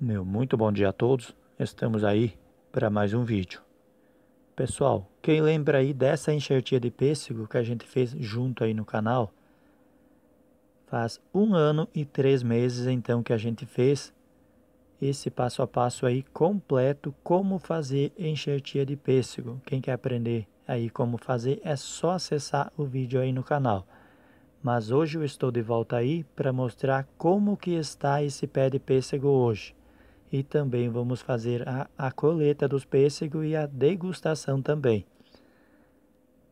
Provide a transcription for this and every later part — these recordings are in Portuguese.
Meu muito bom dia a todos, estamos aí para mais um vídeo. Pessoal, quem lembra aí dessa enxertia de pêssego que a gente fez junto aí no canal? Faz um ano e três meses então que a gente fez esse passo a passo aí completo, como fazer enxertia de pêssego. Quem quer aprender aí como fazer, é só acessar o vídeo aí no canal mas hoje eu estou de volta aí para mostrar como que está esse pé de pêssego hoje. E também vamos fazer a, a coleta dos pêssegos e a degustação também.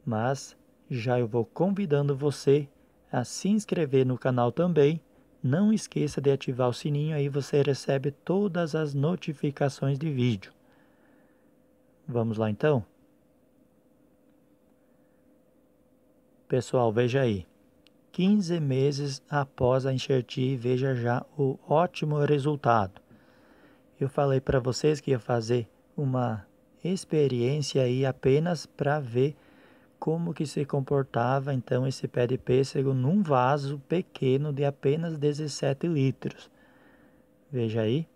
Mas já eu vou convidando você a se inscrever no canal também. Não esqueça de ativar o sininho, aí você recebe todas as notificações de vídeo. Vamos lá então? Pessoal, veja aí. 15 meses após a enxertia e veja já o ótimo resultado. Eu falei para vocês que ia fazer uma experiência aí apenas para ver como que se comportava então esse pé de pêssego num vaso pequeno de apenas 17 litros. Veja aí.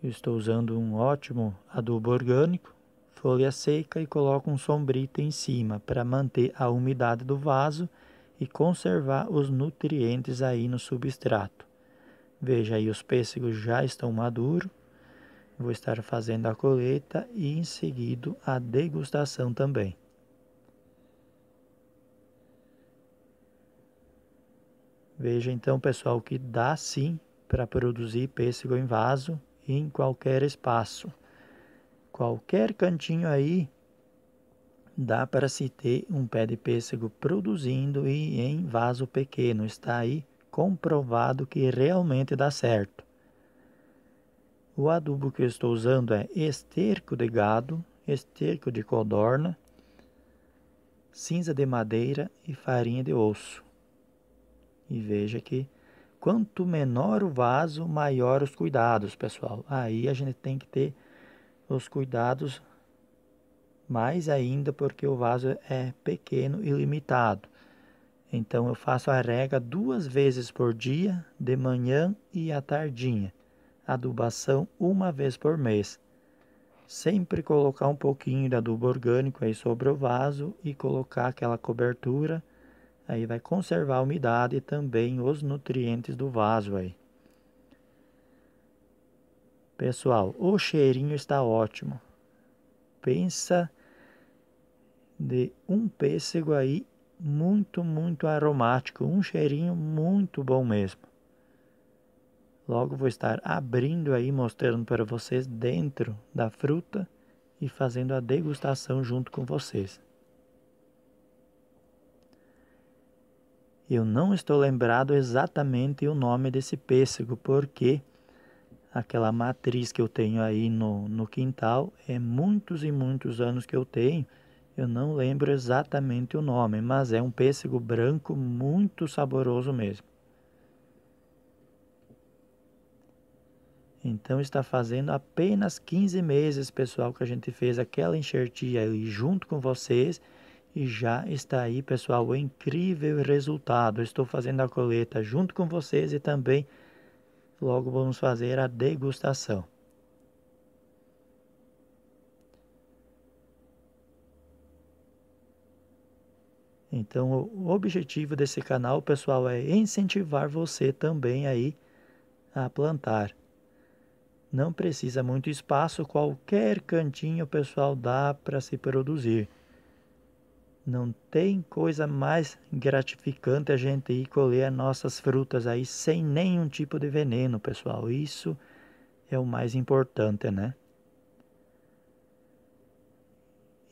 Eu estou usando um ótimo adubo orgânico, folha seca e coloca um sombrito em cima para manter a umidade do vaso e conservar os nutrientes aí no substrato. Veja aí, os pêssegos já estão maduros. Vou estar fazendo a colheita e em seguida a degustação também. Veja então, pessoal, que dá sim para produzir pêssego em vaso em qualquer espaço qualquer cantinho aí dá para se ter um pé de pêssego produzindo e em vaso pequeno. Está aí comprovado que realmente dá certo. O adubo que eu estou usando é esterco de gado, esterco de codorna, cinza de madeira e farinha de osso. E veja que quanto menor o vaso, maior os cuidados, pessoal. Aí a gente tem que ter os cuidados, mais ainda porque o vaso é pequeno e limitado. Então eu faço a rega duas vezes por dia, de manhã e à tardinha. Adubação uma vez por mês. Sempre colocar um pouquinho de adubo orgânico aí sobre o vaso e colocar aquela cobertura. Aí vai conservar a umidade e também os nutrientes do vaso aí. Pessoal, o cheirinho está ótimo. Pensa de um pêssego aí muito, muito aromático, um cheirinho muito bom mesmo. Logo vou estar abrindo aí, mostrando para vocês dentro da fruta e fazendo a degustação junto com vocês. Eu não estou lembrado exatamente o nome desse pêssego, porque aquela matriz que eu tenho aí no, no quintal, é muitos e muitos anos que eu tenho, eu não lembro exatamente o nome, mas é um pêssego branco muito saboroso mesmo. Então está fazendo apenas 15 meses, pessoal, que a gente fez aquela enxertia ali junto com vocês. E já está aí, pessoal, o incrível resultado. estou fazendo a coleta junto com vocês e também Logo, vamos fazer a degustação. Então, o objetivo desse canal, pessoal, é incentivar você também aí a plantar. Não precisa muito espaço, qualquer cantinho, pessoal, dá para se produzir. Não tem coisa mais gratificante a gente ir colher as nossas frutas aí sem nenhum tipo de veneno, pessoal. Isso é o mais importante, né?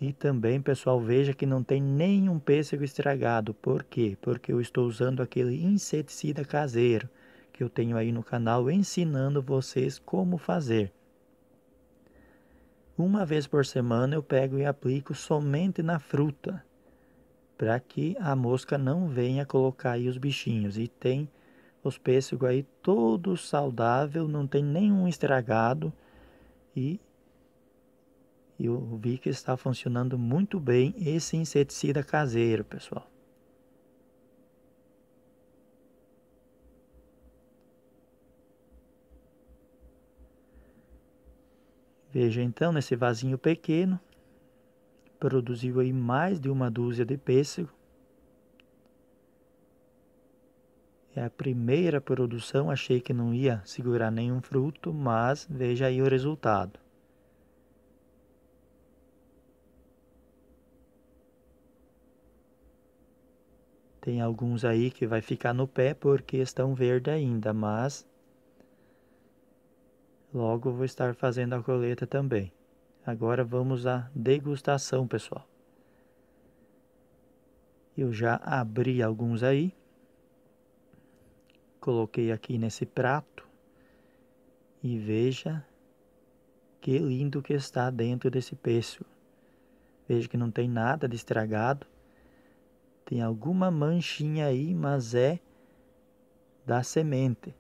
E também, pessoal, veja que não tem nenhum pêssego estragado. Por quê? Porque eu estou usando aquele inseticida caseiro que eu tenho aí no canal ensinando vocês como fazer. Uma vez por semana eu pego e aplico somente na fruta para que a mosca não venha colocar aí os bichinhos. E tem os pêssegos aí todo saudável, não tem nenhum estragado e eu vi que está funcionando muito bem esse inseticida caseiro, pessoal. Veja então nesse vasinho pequeno, produziu aí mais de uma dúzia de pêssego. É a primeira produção, achei que não ia segurar nenhum fruto, mas veja aí o resultado. Tem alguns aí que vai ficar no pé porque estão verdes ainda, mas logo vou estar fazendo a coleta também. Agora vamos à degustação, pessoal. Eu já abri alguns aí. Coloquei aqui nesse prato. E veja que lindo que está dentro desse pêssego. Veja que não tem nada de estragado. Tem alguma manchinha aí, mas é da semente.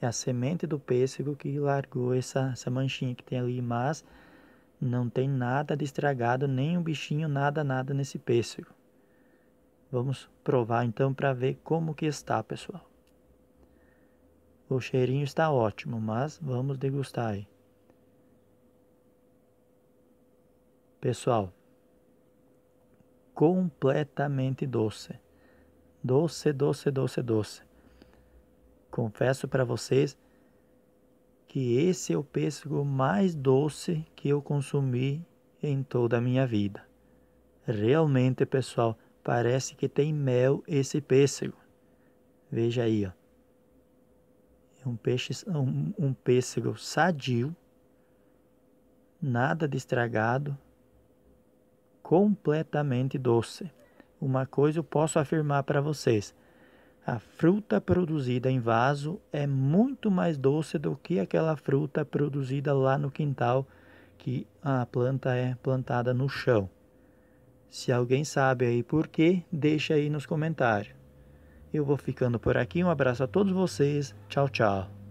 É a semente do pêssego que largou essa, essa manchinha que tem ali, mas não tem nada de estragado, nem um bichinho, nada, nada nesse pêssego. Vamos provar então para ver como que está, pessoal. O cheirinho está ótimo, mas vamos degustar aí. Pessoal, completamente doce. Doce, doce, doce, doce. Confesso para vocês que esse é o pêssego mais doce que eu consumi em toda a minha vida. Realmente, pessoal, parece que tem mel esse pêssego. Veja aí, ó. É um, peixe, um, um pêssego sadio, nada de estragado, completamente doce. Uma coisa eu posso afirmar para vocês: a fruta produzida em vaso é muito mais doce do que aquela fruta produzida lá no quintal que a planta é plantada no chão. Se alguém sabe aí por quê, deixa aí nos comentários. Eu vou ficando por aqui, um abraço a todos vocês, tchau, tchau.